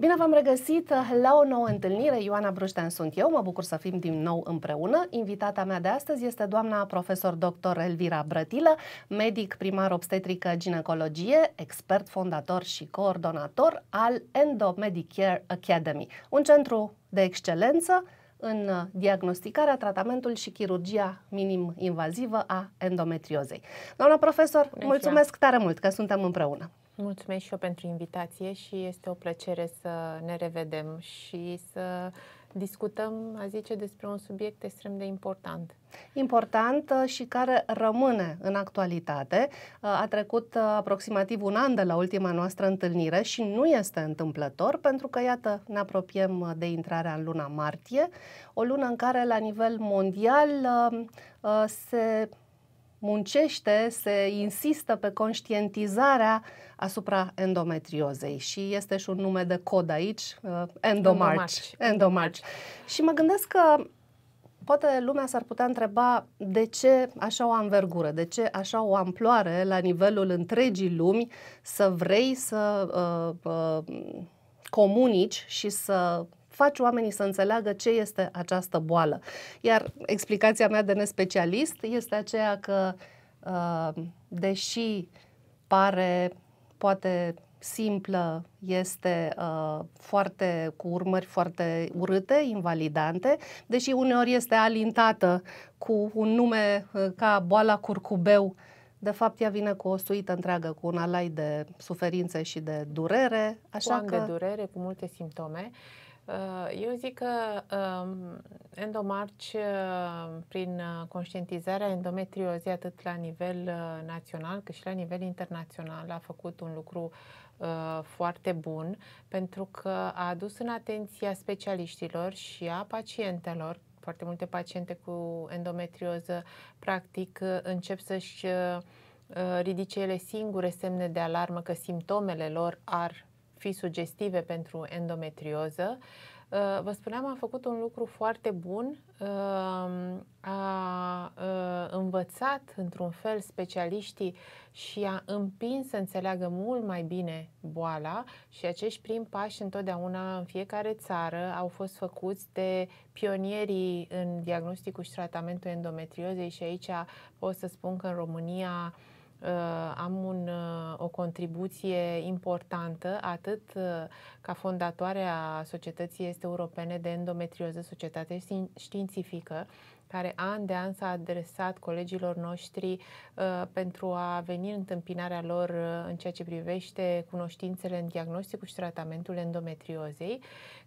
Bine v-am regăsit uh, la o nouă întâlnire. Ioana Bruștean sunt eu, mă bucur să fim din nou împreună. Invitata mea de astăzi este doamna profesor dr. Elvira Brătilă, medic primar obstetrică ginecologie, expert fondator și coordonator al Endomedicare Academy, un centru de excelență în uh, diagnosticarea, tratamentul și chirurgia minim invazivă a endometriozei. Doamna profesor, Bună mulțumesc tare mult că suntem împreună. Mulțumesc și eu pentru invitație și este o plăcere să ne revedem și să discutăm, a zice, despre un subiect extrem de important. Important uh, și care rămâne în actualitate. Uh, a trecut uh, aproximativ un an de la ultima noastră întâlnire și nu este întâmplător pentru că, iată, ne apropiem de intrarea în luna martie, o lună în care, la nivel mondial, se muncește, se insistă pe conștientizarea asupra endometriozei și este și un nume de cod aici, uh, endomarch. endomarch. Și mă gândesc că poate lumea s-ar putea întreba de ce așa o anvergură, de ce așa o amploare la nivelul întregii lumi să vrei să uh, uh, comunici și să faci oamenii să înțeleagă ce este această boală. Iar explicația mea de nespecialist este aceea că, uh, deși pare poate simplă, este uh, foarte cu urmări foarte urâte, invalidante, deși uneori este alintată cu un nume uh, ca boala curcubeu. De fapt, ea vine cu o suită întreagă, cu un alai de suferințe și de durere. Așa cu că... de durere, cu multe simptome. Uh, eu zic că um, endomarci, uh, prin uh, conștientizarea endometriozei atât la nivel național cât și la nivel internațional, a făcut un lucru foarte bun pentru că a adus în atenția specialiștilor și a pacientelor foarte multe paciente cu endometrioză practic încep să-și ridice ele singure semne de alarmă că simptomele lor ar fi sugestive pentru endometrioză. Uh, vă spuneam, am făcut un lucru foarte bun, uh, a uh, învățat într-un fel specialiștii și a împins să înțeleagă mult mai bine boala și acești prim pași întotdeauna în fiecare țară au fost făcuți de pionierii în diagnosticul și tratamentul endometriozei și aici pot să spun că în România uh, Uh, am un, uh, o contribuție importantă atât uh, ca fondatoare a Societății Este Europene de Endometrioză, societate științifică, care an de an s-a adresat colegilor noștri uh, pentru a veni în întâmpinarea lor uh, în ceea ce privește cunoștințele în diagnosticul și tratamentul endometriozei,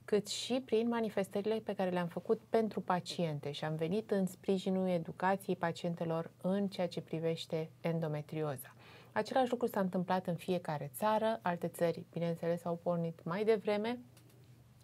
cât și prin manifestările pe care le-am făcut pentru paciente și am venit în sprijinul educației pacientelor în ceea ce privește endometrioza. Același lucru s-a întâmplat în fiecare țară, alte țări, bineînțeles, au pornit mai devreme,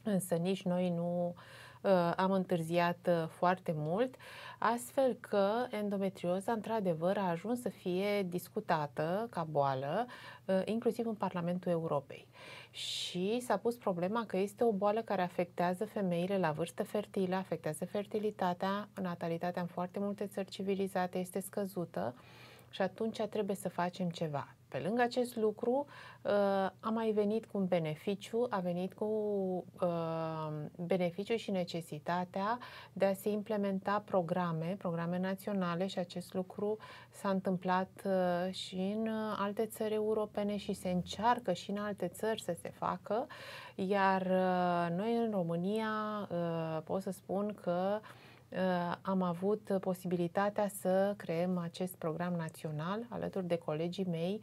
însă nici noi nu uh, am întârziat uh, foarte mult, astfel că endometrioza într-adevăr a ajuns să fie discutată ca boală, uh, inclusiv în Parlamentul Europei. Și s-a pus problema că este o boală care afectează femeile la vârstă fertilă, afectează fertilitatea, natalitatea în foarte multe țări civilizate este scăzută. Uh, și atunci trebuie să facem ceva. Pe lângă acest lucru, uh, a mai venit cu un beneficiu, a venit cu uh, beneficiu și necesitatea de a se implementa programe, programe naționale și acest lucru s-a întâmplat uh, și în alte țări europene și se încearcă și în alte țări să se facă, iar noi în România pot să spun că uh, Uh, am avut uh, posibilitatea să creăm acest program național alături de colegii mei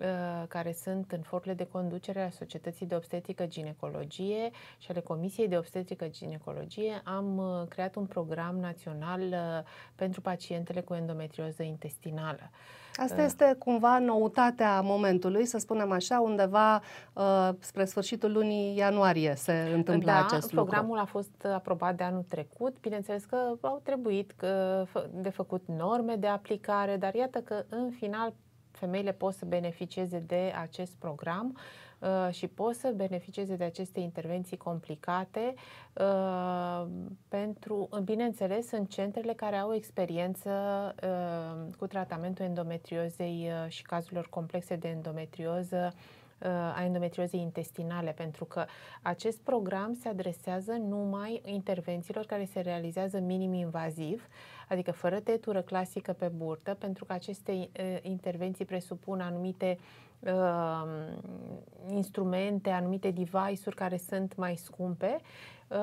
Uh, care sunt în forurile de conducere a Societății de Obstetrică Ginecologie și ale Comisiei de Obstetrică Ginecologie, am uh, creat un program național uh, pentru pacientele cu endometrioză intestinală. Asta este cumva noutatea momentului, să spunem așa, undeva uh, spre sfârșitul lunii ianuarie se întâmplă da, acest lucru. programul a fost aprobat de anul trecut. Bineînțeles că au trebuit că, de făcut norme de aplicare, dar iată că în final femeile pot să beneficieze de acest program uh, și pot să beneficieze de aceste intervenții complicate uh, pentru, bineînțeles, în centrele care au experiență uh, cu tratamentul endometriozei și cazurilor complexe de endometrioză a uh, endometriozei intestinale, pentru că acest program se adresează numai intervențiilor care se realizează minim invaziv, adică fără tetură clasică pe burtă, pentru că aceste uh, intervenții presupun anumite uh, instrumente, anumite device-uri care sunt mai scumpe, uh,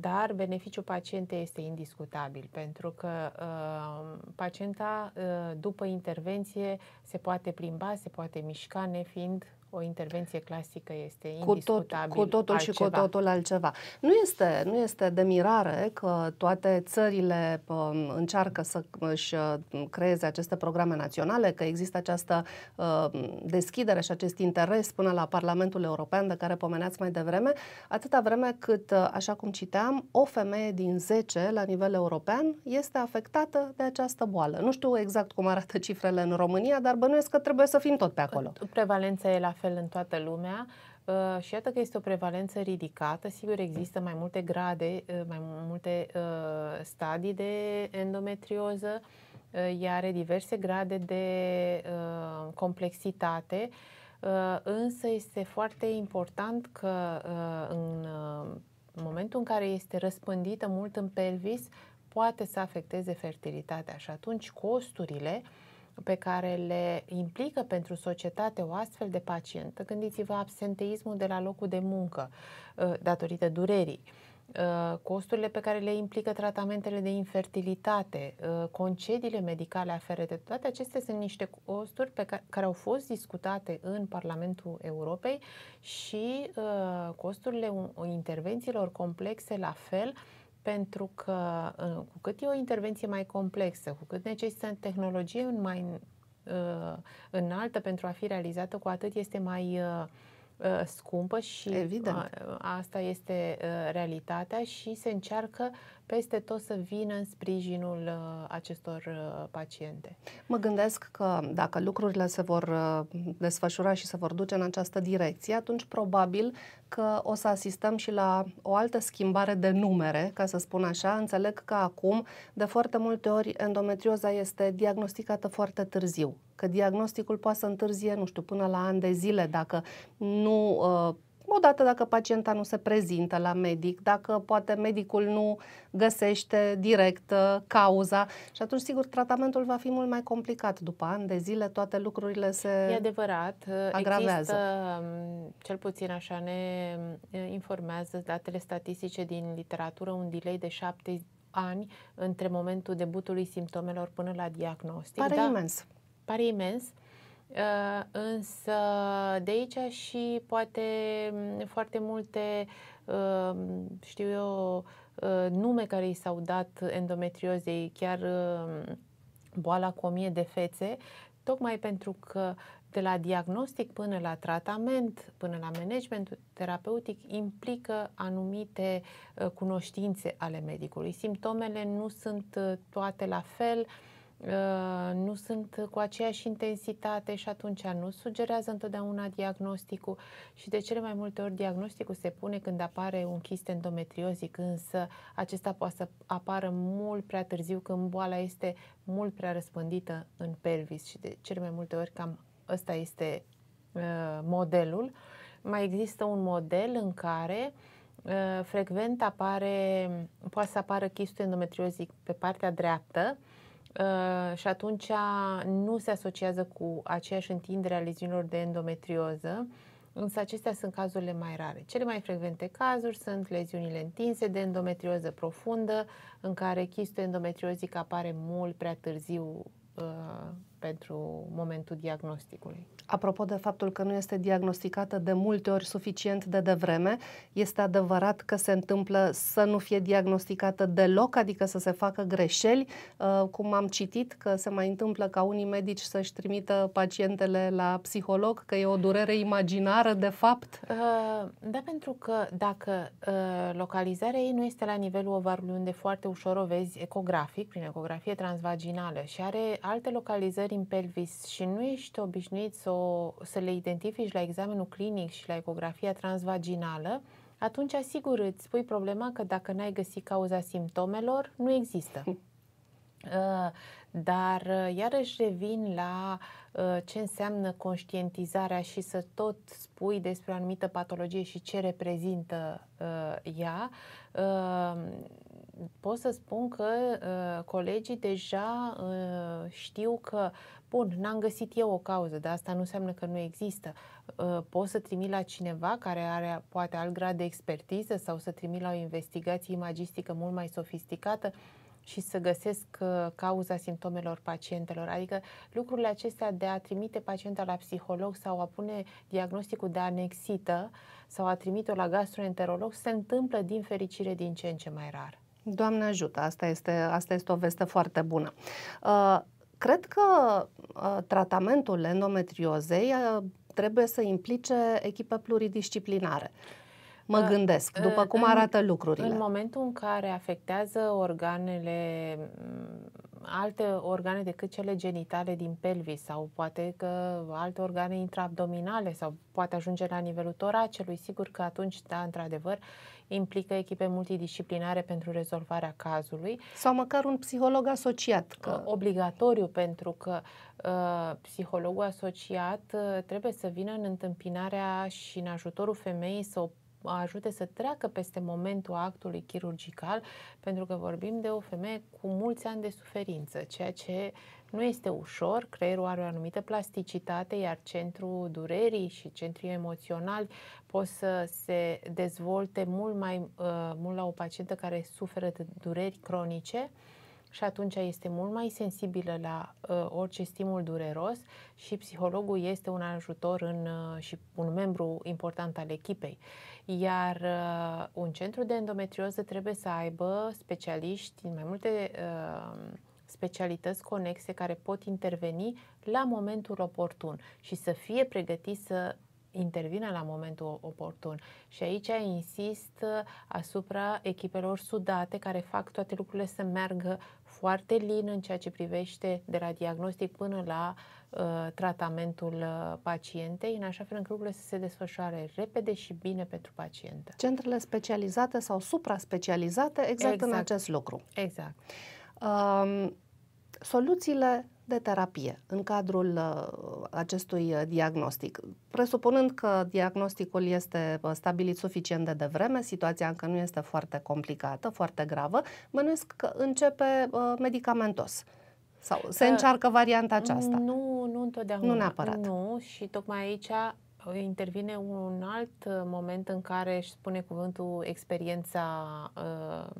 dar beneficiul pacientei este indiscutabil, pentru că uh, pacienta uh, după intervenție se poate plimba, se poate mișca, nefiind o intervenție clasică este indiscutabil Cu, tot, cu totul altceva. și cu totul altceva. Nu este, nu este de mirare că toate țările um, încearcă să își uh, creeze aceste programe naționale, că există această um, deschidere și acest interes până la Parlamentul European de care pomeneați mai devreme, atâta vreme cât, uh, așa cum citeam, o femeie din 10 la nivel european este afectată de această boală. Nu știu exact cum arată cifrele în România, dar bănuiesc că trebuie să fim tot pe acolo. Prevalența e la fel fel în toată lumea uh, și iată că este o prevalență ridicată. Sigur, există mai multe grade, uh, mai multe uh, stadii de endometrioză, ea are diverse grade de complexitate, însă este foarte important că în momentul în care este răspândită mult în pelvis, poate să afecteze fertilitatea și atunci costurile uh, pe care le implică pentru societate o astfel de pacientă, gândiți-vă absenteismul de la locul de muncă uh, datorită durerii, uh, costurile pe care le implică tratamentele de infertilitate, uh, concediile medicale aferente, toate acestea sunt niște costuri pe care, care au fost discutate în Parlamentul Europei și costurile intervențiilor complexe la fel pentru că cu cât e o intervenție mai complexă, cu cât necesită tehnologie mai uh, înaltă pentru a fi realizată, cu atât este mai uh, uh, scumpă și Evident. A, asta este realitatea și se încearcă peste tot să vină în sprijinul uh, acestor uh, paciente. Mă gândesc că dacă lucrurile se vor uh, desfășura și se vor duce în această direcție, atunci probabil că o să asistăm și la o altă schimbare de numere, ca să spun așa. Înțeleg că acum, de foarte multe ori, endometrioza este diagnosticată foarte târziu că diagnosticul poate să întârzie, nu știu, până la ani de zile, dacă nu uh, Odată dacă pacienta nu se prezintă la medic, dacă poate medicul nu găsește direct uh, cauza și atunci, sigur, tratamentul va fi mult mai complicat. După ani de zile, toate lucrurile se E adevărat. Uh, agravează. Există, um, cel puțin așa ne uh, informează datele statistice din literatură, un delay de șapte ani între momentul debutului simptomelor până la diagnostic. Pare da? imens. Pare imens. Uh, însă de aici și poate mm, foarte multe, uh, știu eu, uh, nume care i s-au dat endometriozei, chiar boala cu o mie de fețe, tocmai pentru că de la diagnostic până la tratament, până la management terapeutic, implică anumite cunoștințe ale medicului. Simptomele nu sunt toate la fel, uh, Uh, nu sunt cu aceeași intensitate și atunci nu sugerează întotdeauna diagnosticul și de cele mai multe ori diagnosticul se pune când apare un chist endometriozic, însă acesta poate să apară mult prea târziu când boala este mult prea răspândită în pelvis și de cele mai multe ori cam ăsta este uh, modelul. Mai există un model în care uh, frecvent apare, poate să apară chistul endometriozic pe partea dreaptă, Uh, și atunci nu se asociază cu aceeași întindere a leziunilor de endometrioză, însă acestea sunt cazurile mai rare. Cele mai frecvente cazuri sunt leziunile întinse de endometrioză profundă, în care chistul endometriozic apare mult prea târziu uh, pentru momentul diagnosticului. Apropo de faptul că nu este diagnosticată de multe ori suficient de devreme, este adevărat că se întâmplă să nu fie diagnosticată deloc, adică să se facă greșeli, uh, cum am citit că se mai întâmplă ca unii medici să-și trimită pacientele la psiholog, că e o durere imaginară de fapt? Uh, da, pentru că dacă uh, localizarea ei nu este la nivelul ovarului, unde foarte ușor o vezi ecografic, prin ecografie transvaginală și are alte localizări ridicări în pelvis și nu ești obișnuit să, o, să le identifici la examenul clinic și la ecografia transvaginală, atunci asigur îți pui problema că dacă n-ai găsit cauza simptomelor, nu există. Hm. Uh, dar uh, iarăși revin la uh, ce înseamnă conștientizarea și să tot spui despre o anumită patologie și ce reprezintă ea pot să spun că uh, colegii deja uh, știu că, bun, n-am găsit eu o cauză, dar asta nu înseamnă că nu există. Uh, pot să trimit la cineva care are poate alt grad de expertiză sau să trimit la o investigație imagistică mult mai sofisticată și să găsesc uh, cauza simptomelor pacientelor. Adică lucrurile acestea de a trimite pacienta la psiholog sau a pune diagnosticul de anexită sau a trimite-o la gastroenterolog se întâmplă din fericire din ce în ce mai rar. Doamne ajută, asta este, asta este o veste foarte bună. Uh, cred că uh, tratamentul endometriozei uh, trebuie să implice echipe pluridisciplinare. Mă gândesc, după cum arată lucrurile. În momentul în care afectează organele, mm, alte organe decât cele genitale din pelvis sau poate că alte organe intraabdominale sau poate ajunge la nivelul toracelui, sigur că atunci, da, într-adevăr, uh, implică echipe multidisciplinare pentru rezolvarea cazului. Sau măcar un psiholog asociat. Că... Obligatoriu, pentru că uh, psihologul asociat uh, trebuie să vină în întâmpinarea și în ajutorul femeii să o ajute să treacă peste momentul actului chirurgical, pentru că vorbim de o femeie cu mulți ani de suferință, ceea ce nu este ușor, creierul are o anumită plasticitate, iar centrul durerii și centrii emoționali pot să se dezvolte mult mai uh, mult la o pacientă care suferă de dureri cronice și atunci este mult mai sensibilă la uh, orice stimul dureros și psihologul este un ajutor în, uh, și un membru important al echipei. Iar uh, un centru de endometrioză trebuie să aibă specialiști din mai multe uh, specialități conexe care pot interveni la momentul oportun și să fie pregătiți să intervine la momentul oportun. Și aici insist uh, asupra echipelor sudate care fac toate lucrurile să meargă foarte lin în ceea ce privește de la diagnostic până la uh, tratamentul uh, pacientei, în așa fel încât lucrurile să se desfășoare repede și bine pentru pacientă. Centrele specializate sau supra-specializate exact, exact. în acest lucru. Exact. Um, soluțiile de terapie în cadrul uh, acestui uh, diagnostic. Presupunând că diagnosticul este uh, stabilit suficient de devreme, situația încă nu este foarte complicată, foarte gravă, bănuiesc că începe medicamentos. Sau se că încearcă varianta aceasta? Nu, nu întotdeauna. Nu neapărat. Nu, și tocmai aici intervine un alt moment în care își spune cuvântul experiența uh,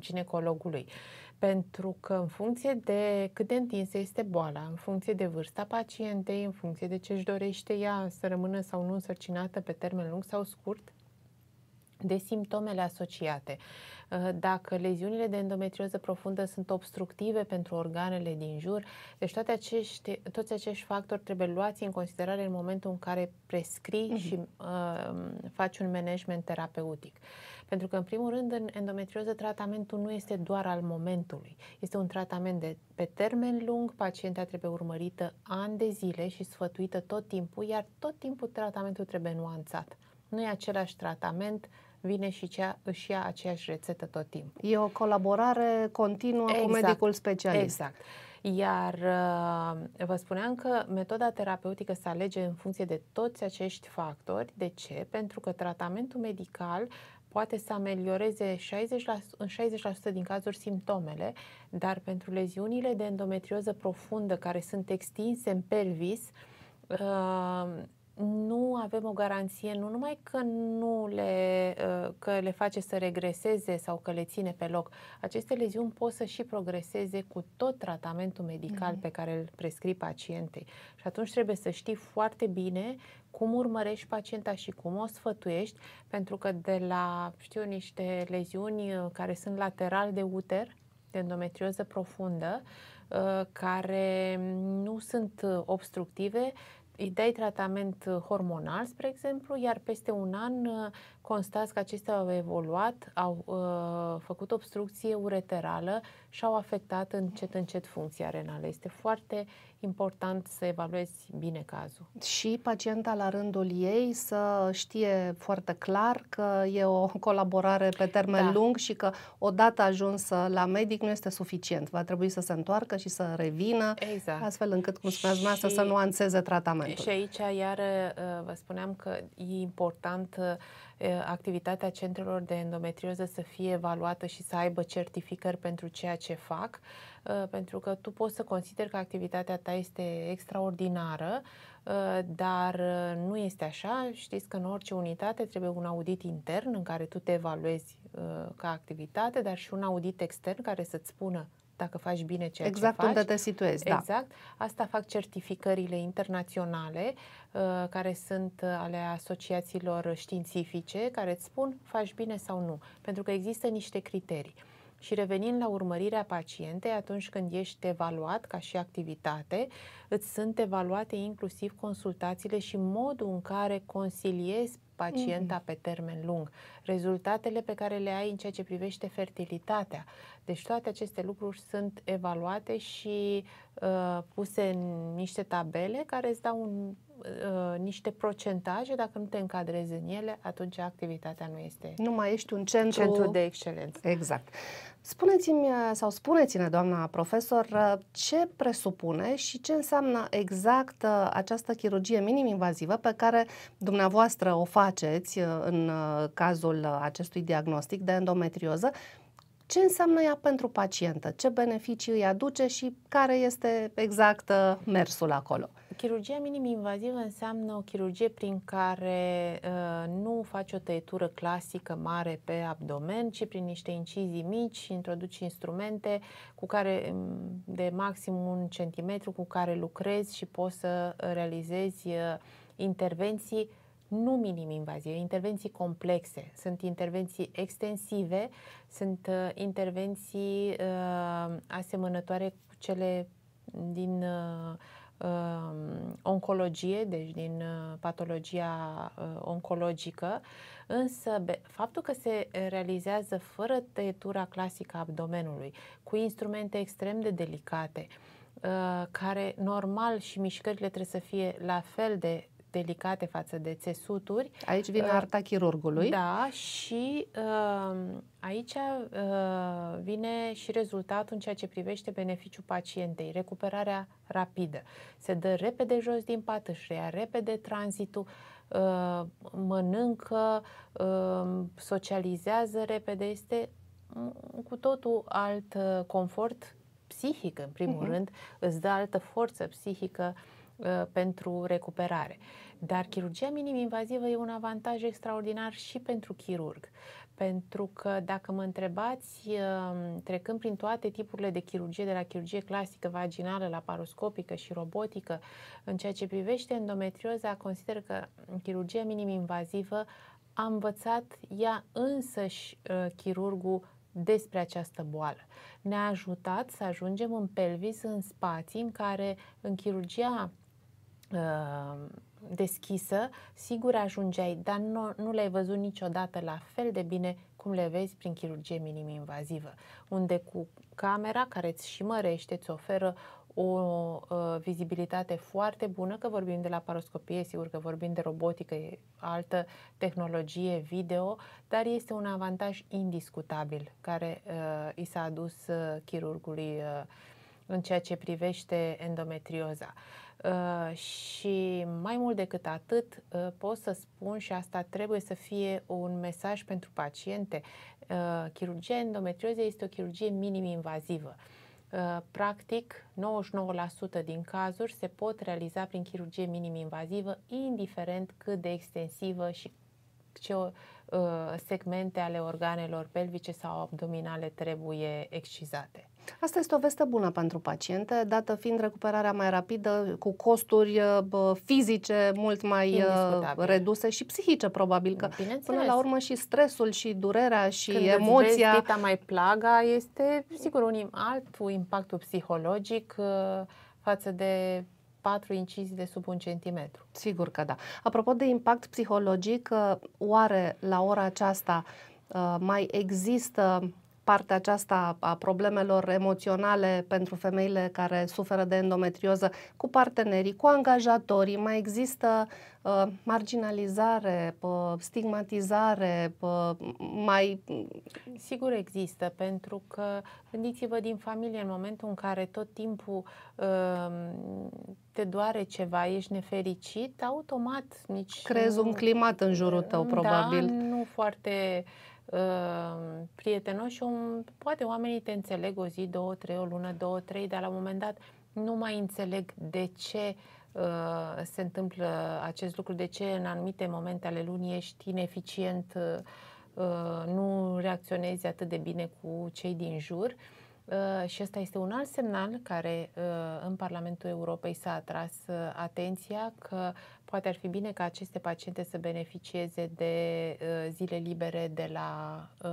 ginecologului. Uh, pentru că în funcție de cât de întinsă este boala, în funcție de vârsta pacientei, în funcție de ce își dorește ea să rămână sau nu însărcinată pe termen lung sau scurt, de simptomele asociate. Uh, dacă leziunile de endometrioză profundă sunt obstructive pentru organele din jur, deci toate acești, toți acești factori trebuie luați în considerare în momentul în care prescrii uh-huh. și uh, faci un management terapeutic. Pentru că, în primul rând, în endometrioză, tratamentul nu este doar al momentului. Este un tratament de pe termen lung, pacienta trebuie urmărită ani de zile și sfătuită tot timpul, iar tot timpul tratamentul trebuie nuanțat. Nu e același tratament uh, vine și cea, își ia aceeași rețetă tot timpul. E o colaborare continuă exact. cu medicul specialist. Exact. Iar uh, vă spuneam că metoda terapeutică se alege în funcție de toți acești factori. De ce? Pentru că tratamentul medical poate să amelioreze 60 în 60% din cazuri simptomele, dar pentru leziunile de endometrioză profundă care sunt extinse în pelvis, uh, nu avem o garanție, nu numai că nu le, uh, că le face să regreseze sau că le ține pe loc. Aceste leziuni pot să și progreseze cu tot tratamentul medical mm-hmm. pe care îl prescrii pacientei. Și atunci trebuie să știi foarte bine cum urmărești pacienta și cum o sfătuiești, pentru că de la, știu, niște leziuni uh, care sunt lateral de uter, de endometrioză profundă, uh, care nu sunt obstructive, îi dai tratament uh, hormonal, spre exemplu, iar peste un an uh, constați că acestea au evoluat, au uh, făcut obstrucție ureterală și-au afectat încet, încet funcția renală. Este foarte important să evaluezi bine cazul. Și pacienta la rândul ei să știe foarte clar că e o colaborare pe termen da. lung și că odată ajunsă la medic nu este suficient. Va trebui să se întoarcă și să revină, exact. astfel încât, cum spuneați dumneavoastră, să nuanțeze tratamentul. Și aici, iar vă spuneam că e important activitatea centrelor de endometrioză să fie evaluată și să aibă certificări pentru ceea ce fac, pentru că tu poți să consideri că activitatea ta este extraordinară, dar nu este așa. Știți că în orice unitate trebuie un audit intern în care tu te evaluezi ca activitate, dar și un audit extern care să-ți spună dacă faci bine ceea exact ce faci. Exact unde te situezi, exact. da. Exact. Asta fac certificările internaționale uh, care sunt uh, ale asociațiilor științifice care îți spun faci bine sau nu, pentru că există niște criterii. Uh, și revenind la urmărirea pacientei, atunci când ești evaluat ca și activitate, îți sunt evaluate inclusiv consultațiile și modul în care consiliezi pacienta mm-hmm. pe termen lung, rezultatele pe care le ai în ceea ce privește fertilitatea. Deci toate aceste lucruri sunt evaluate și uh, puse în niște tabele care îți dau un Uh, niște procentaje, dacă nu te încadrezi în ele, atunci activitatea nu este. Nu mai ești un centru, centru de excelență. Exact. Spuneți-mi uh, sau spuneți-ne, doamna profesor, uh, ce presupune și ce înseamnă exact această chirurgie minim-invazivă pe care dumneavoastră o faceți în cazul acestui diagnostic de endometrioză ce înseamnă ea pentru pacientă, ce beneficii îi aduce și care este exact uh, mersul acolo. Chirurgia minim-invazivă înseamnă o chirurgie prin care uh, nu faci o tăietură clasică mare pe abdomen, ci prin niște incizii mici introduci instrumente cu care, mm, de maxim un centimetru cu care lucrezi și poți să uh, realizezi uh, intervenții nu minim invazive, intervenții complexe, sunt intervenții extensive, sunt uh, intervenții uh, asemănătoare cu cele din uh, uh, oncologie, deci din uh, patologia uh, oncologică, însă be, faptul că se realizează fără tăietura clasică a abdomenului, cu instrumente extrem de delicate, uh, care normal și mișcările trebuie să fie la fel de delicate față de țesuturi. Aici vine ă, arta chirurgului. Da, și ă, aici ă, vine și rezultatul în ceea ce privește beneficiul pacientei, recuperarea rapidă. Se dă repede jos din pat, își reia repede tranzitul, mănâncă, socializează repede, este cu totul alt confort psihic, în primul uh-huh. rând, îți dă altă forță psihică uh, Uh, pentru recuperare. Dar chirurgia minim-invazivă e un avantaj extraordinar și pentru chirurg. Pentru că dacă mă întrebați, um, trecând prin toate tipurile de chirurgie, de la chirurgie clasică, vaginală, laparoscopică și robotică, în ceea ce privește endometrioza, consider că chirurgia minim-invazivă a învățat ea însăși uh, chirurgul despre această boală. Ne-a ajutat să ajungem în pelvis în spații în care în chirurgia Uh, deschisă, sigur ajungeai, dar nu, nu le-ai văzut niciodată la fel de bine cum le vezi prin chirurgie minim-invazivă, unde cu camera care îți și mărește, îți oferă o uh, vizibilitate foarte bună, că vorbim de la paroscopie, sigur că vorbim de robotică, e altă tehnologie video, dar este un avantaj indiscutabil care uh, i s-a adus uh, chirurgului uh, în ceea ce privește endometrioza. Uh, și mai mult decât atât, uh, pot să spun și asta trebuie să fie un mesaj pentru paciente. Uh, chirurgia endometriozei este o chirurgie minim-invazivă. Uh, practic, 99% din cazuri se pot realiza prin chirurgie minim-invazivă, indiferent cât de extensivă și ce uh, segmente ale organelor pelvice sau abdominale trebuie excizate. Asta este o veste bună pentru paciente, dată fiind recuperarea mai rapidă, cu costuri uh, bă, fizice mult mai uh, reduse și psihice, probabil că până la urmă și stresul și durerea și Când emoția. Când vezi mai plaga, este sigur un alt impact psihologic uh, față de patru incizii de sub un centimetru. Sigur că da. Apropo de impact psihologic, oare la ora aceasta mai există partea aceasta a problemelor emoționale pentru femeile care suferă de endometrioză cu partenerii, cu angajatorii, mai există uh, marginalizare, uh, stigmatizare, uh, mai... Sigur există, pentru că gândiți-vă din familie în momentul în care tot timpul uh, te doare ceva, ești nefericit, automat nici... Crezi un climat în jurul tău, da, probabil. Da, nu foarte Ehm, prietenos și om, poate oamenii te înțeleg o zi, două, trei, o lună, două, trei, dar la un moment dat nu mai înțeleg de ce uh, se întâmplă acest lucru, de ce în anumite momente ale lunii ești ineficient, uh, nu reacționezi atât de bine cu cei din jur. Uh, Uh, și ăsta este un alt semnal care uh, în Parlamentul Europei s-a atras uh, atenția că poate ar fi bine ca aceste paciente să beneficieze de uh, zile libere de la uh,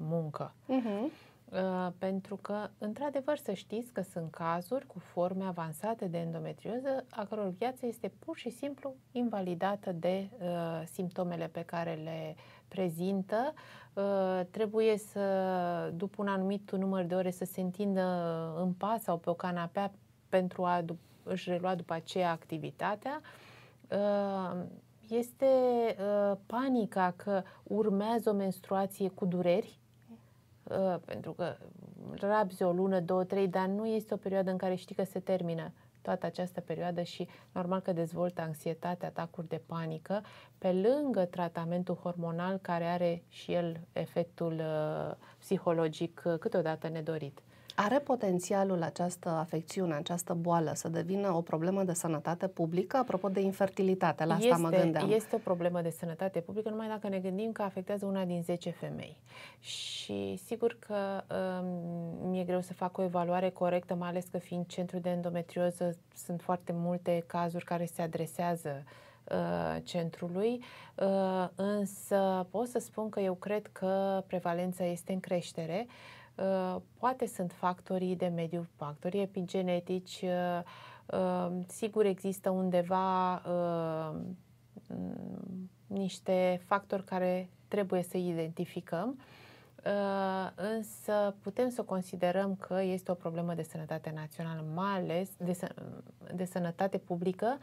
muncă. Uh-huh. Uh, pentru că, într-adevăr, să știți că sunt cazuri cu forme avansate de endometrioză a căror viață este pur și simplu invalidată de uh, simptomele pe care le prezintă. Uh, trebuie să, după un anumit număr de ore, să se întindă în pas sau pe o canapea pentru a își relua după aceea activitatea. Uh, este uh, panica că urmează o menstruație cu dureri, Uh, pentru că rabzi o lună, două, trei, dar nu este o perioadă în care știi că se termină toată această perioadă și normal că dezvoltă anxietate, atacuri de panică, pe lângă tratamentul hormonal care are și el efectul uh, psihologic uh, câteodată nedorit. Are potențialul această afecțiune, această boală să devină o problemă de sănătate publică? Apropo de infertilitate, la asta este, mă gândeam. Este o problemă de sănătate publică, numai dacă ne gândim că afectează una din 10 femei. Și sigur că um, mi-e greu să fac o evaluare corectă, mai ales că fiind centru de endometrioză, sunt foarte multe cazuri care se adresează uh, centrului, uh, însă pot să spun că eu cred că prevalența este în creștere Uh, poate sunt factorii de mediu, factorii epigenetici, uh, uh, sigur există undeva niște factori care trebuie să identificăm, însă putem să considerăm că este o problemă de sănătate națională, mai ales de, de sănătate publică,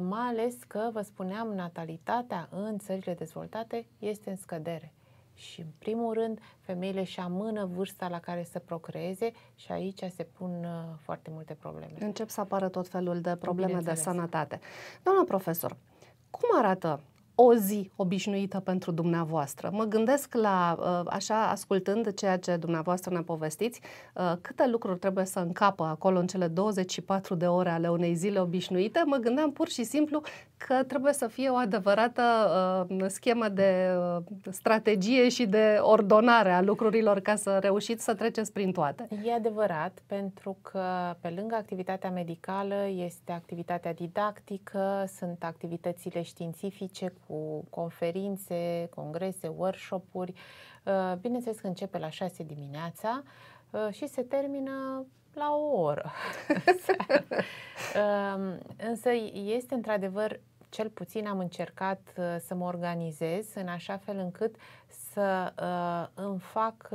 mai ales că, vă spuneam, natalitatea în țările dezvoltate este în scădere. Și, în primul rând, femeile și amână vârsta la care să procreeze și aici se pun uh, foarte multe probleme. Încep să apară tot felul de probleme de sănătate. Doamna profesor, cum arată o zi obișnuită pentru dumneavoastră. Mă gândesc la, uh, așa, ascultând ceea ce dumneavoastră ne povestiți, uh, câte lucruri trebuie să încapă acolo în cele 24 de ore ale unei zile obișnuite, mă gândeam pur și simplu că trebuie să fie o adevărată uh, schemă de strategie și de ordonare a lucrurilor ca să reușiți să treceți prin toate. E adevărat, pentru că pe lângă activitatea medicală este activitatea didactică, sunt activitățile științifice cu cu conferințe, congrese, workshop-uri. Uh, bineînțeles că începe la 6 dimineața uh, și se termină la o oră. Um, însă este într-adevăr cel puțin am încercat uh, să mă organizez în așa fel încât să îmi fac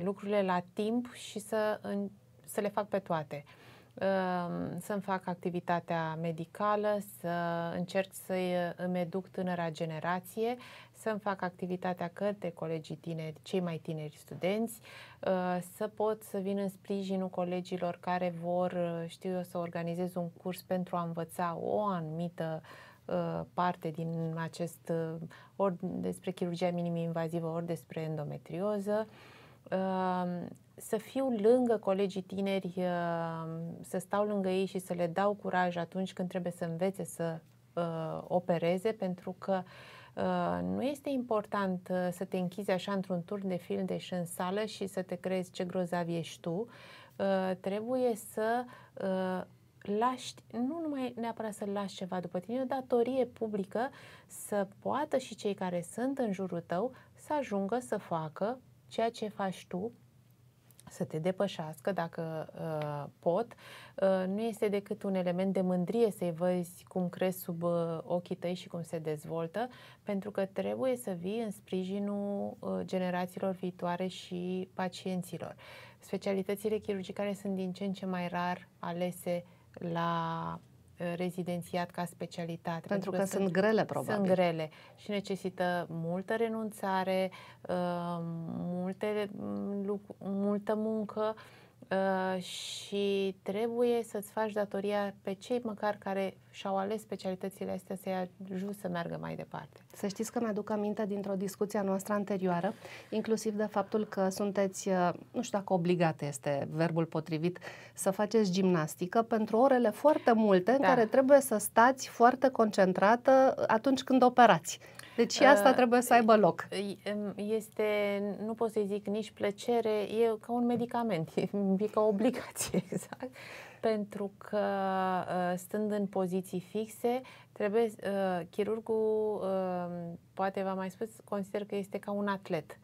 lucrurile la timp și să, să le fac pe toate. Uh, Ehm, să-mi fac activitatea medicală, să încerc să îmi educ tânăra generație, să-mi fac activitatea către colegii tineri, cei mai tineri studenți, ehm, să pot să vin în sprijinul colegilor care vor, știu eu, să organizez un curs pentru a învăța o anumită ehm, parte din acest, ori despre chirurgia minim invazivă, ori despre endometrioză să fiu lângă colegii tineri, uh, să stau lângă ei și să le dau curaj atunci când trebuie să învețe să uh, opereze, pentru că uh, nu este important să te închizi așa într-un turn de film, de deci în sală și să te crezi ce grozav ești tu. Trebuie să lași, nu numai neapărat să lași ceva după tine, o datorie publică să poată și cei care sunt în jurul tău să ajungă să facă ceea ce faci tu să te depășească dacă uh, pot, uh, nu este decât un element de mândrie să-i vezi cum crezi sub uh, ochii tăi și cum se dezvoltă, pentru că trebuie să vii în sprijinul uh, generațiilor viitoare și pacienților. Specialitățile chirurgicale sunt din ce în ce mai rar alese la Uh, rezidențiat ca specialitate. Pentru, pentru adică că, că sunt, sunt grele, probabil. Sunt grele și necesită multă renunțare, uh, multe, mm, multă muncă Uh, și trebuie să-ți faci datoria pe cei măcar care și-au ales specialitățile astea să-i ajut să meargă mai departe. Să știți că mi-aduc aminte dintr-o discuție a noastră anterioară, inclusiv de faptul că sunteți, uh, nu știu dacă obligat este verbul potrivit, să faceți gimnastică pentru orele foarte multe da. în care trebuie să stați foarte concentrată atunci când operați. Deci și asta uh, trebuie să aibă loc. Um, este, nu pot să-i zic nici plăcere, e ca un medicament, e ca o obligație, exact. Pentru că uh, stând în poziții fixe, trebuie, uh, chirurgul, uh, poate v-am mai spus, consider că este ca un atlet.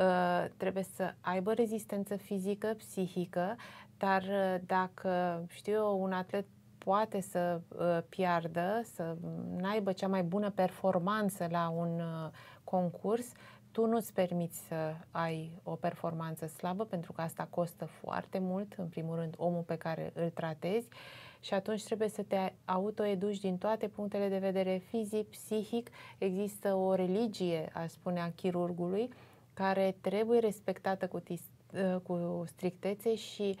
Uh, trebuie să aibă rezistență fizică, psihică, dar uh, dacă, știu eu, un atlet poate să uh, piardă, să n-aibă cea mai bună performanță la un uh, concurs, tu nu-ți permiți să ai o performanță slabă, pentru că asta costă foarte mult, în primul rând, omul pe care îl tratezi și atunci trebuie să te autoeduci din toate punctele de vedere fizic, psihic. Există o religie, aș spune, a chirurgului, care trebuie respectată cu, tis, uh, cu strictețe și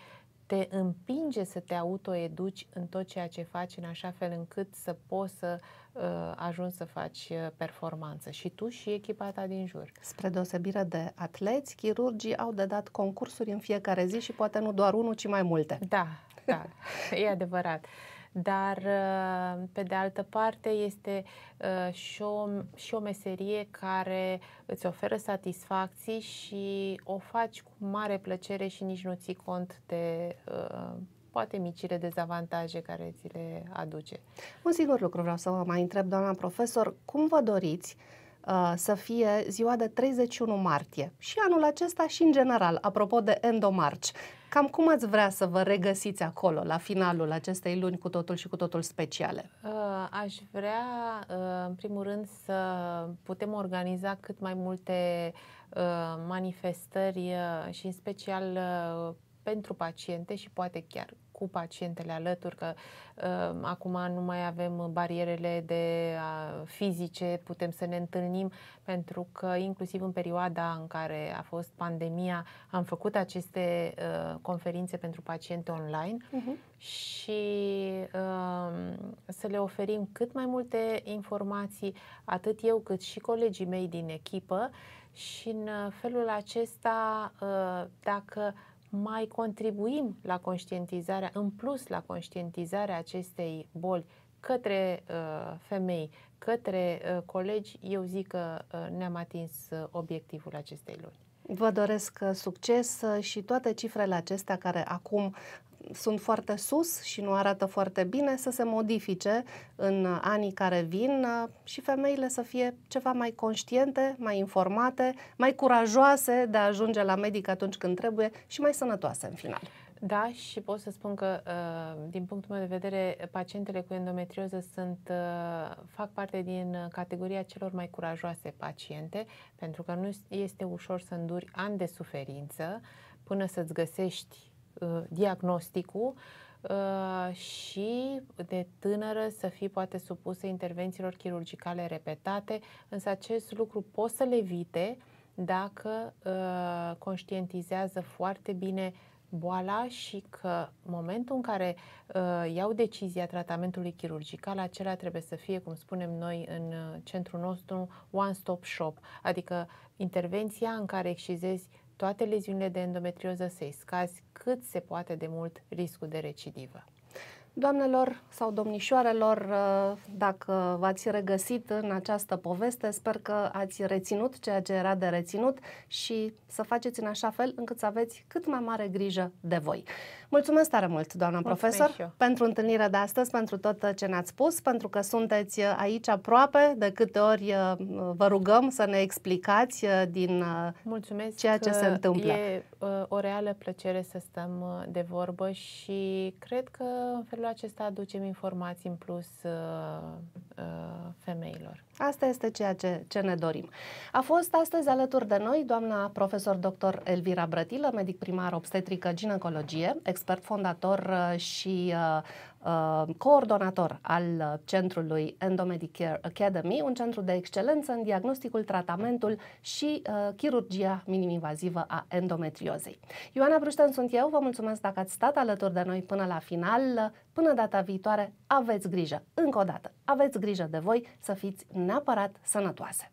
te împinge să te autoeduci în tot ceea ce faci, în așa fel încât să poți să uh, ajungi să faci uh, performanță și tu și echipa ta din jur. Spre deosebire de atleți, chirurgii au de dat concursuri în fiecare zi și poate nu doar unul, ci mai multe. Da, da, e adevărat. Uh, dar uh, pe de altă parte este uh, și o, și o meserie care îți oferă satisfacții și o faci cu mare plăcere și nici nu ții cont de uh, poate micile dezavantaje care ți le aduce. Un singur lucru vreau să vă mai întreb, doamna profesor, cum vă doriți Uh, să fie ziua de 31 martie și anul acesta și în general, apropo de endomarci. Cam cum ați vrea să vă regăsiți acolo, la finalul acestei luni cu totul și cu totul speciale? Uh, aș vrea, uh, în primul rând, să putem organiza cât mai multe manifestări și, în special, pentru paciente și poate chiar cu pacientele alături, că uh, acum nu mai avem barierele de uh, fizice, putem să ne întâlnim, pentru că inclusiv în perioada în care a fost pandemia, am făcut aceste uh, conferințe pentru paciente online uh-huh. și uh, să le oferim cât mai multe informații, atât eu cât și colegii mei din echipă, și în felul acesta, uh, dacă mai contribuim la conștientizarea, în plus la conștientizarea acestei boli către uh, femei, către uh, colegi, eu zic că uh, ne-am atins uh, obiectivul acestei luni. Vă doresc uh, succes uh, și toate cifrele acestea care acum sunt foarte sus și nu arată foarte bine să se modifice în anii care vin uh, și femeile să fie ceva mai conștiente, mai informate, mai curajoase de a ajunge la medic atunci când trebuie și mai sănătoase în final. Da, și pot să spun că, uh, din punctul meu de vedere, pacientele cu endometrioză sunt, uh, fac parte din categoria celor mai curajoase paciente, pentru că nu este ușor să înduri ani de suferință până să-ți găsești Uh, diagnosticul uh, și de tânără să fie poate supusă intervențiilor chirurgicale repetate, însă acest lucru poți să le evite dacă uh, conștientizează foarte bine boala și că momentul în care uh, iau decizia tratamentului chirurgical, acela trebuie să fie, cum spunem noi în centrul nostru, one-stop shop, adică intervenția în care excizezi toate leziunile de endometrioză, să-i scazi cât se poate de mult riscul de recidivă. Doamnelor sau domnișoarelor, uh, dacă v-ați regăsit în această poveste, sper că ați reținut ceea ce era de reținut și să faceți în așa fel încât să aveți cât mai mare grijă de voi. Mulțumesc tare mult, doamna Mulțumesc profesor, pentru întâlnirea de astăzi, pentru tot ce ne-ați spus, pentru că sunteți uh, aici aproape, de câte ori uh, vă rugăm să ne explicați din Mulțumesc ceea ce se întâmplă. E o reală plăcere să stăm de vorbă și cred că în felul felul acesta aducem informații în plus uh, uh, femeilor. Asta este ceea ce, ce ne dorim. A fost astăzi alături de noi doamna profesor dr. Elvira Brătilă, medic primar obstetrică ginecologie, expert fondator uh, și uh, Uh, coordonator al uh, centrului Endomedicare Academy, un centru de excelență în diagnosticul, tratamentul și uh, chirurgia minim-invazivă a endometriozei. Ioana Bruștan sunt eu, vă mulțumesc dacă ați stat alături de noi până la final. Până data viitoare, aveți grijă, încă o dată, aveți grijă de voi să fiți neapărat sănătoase!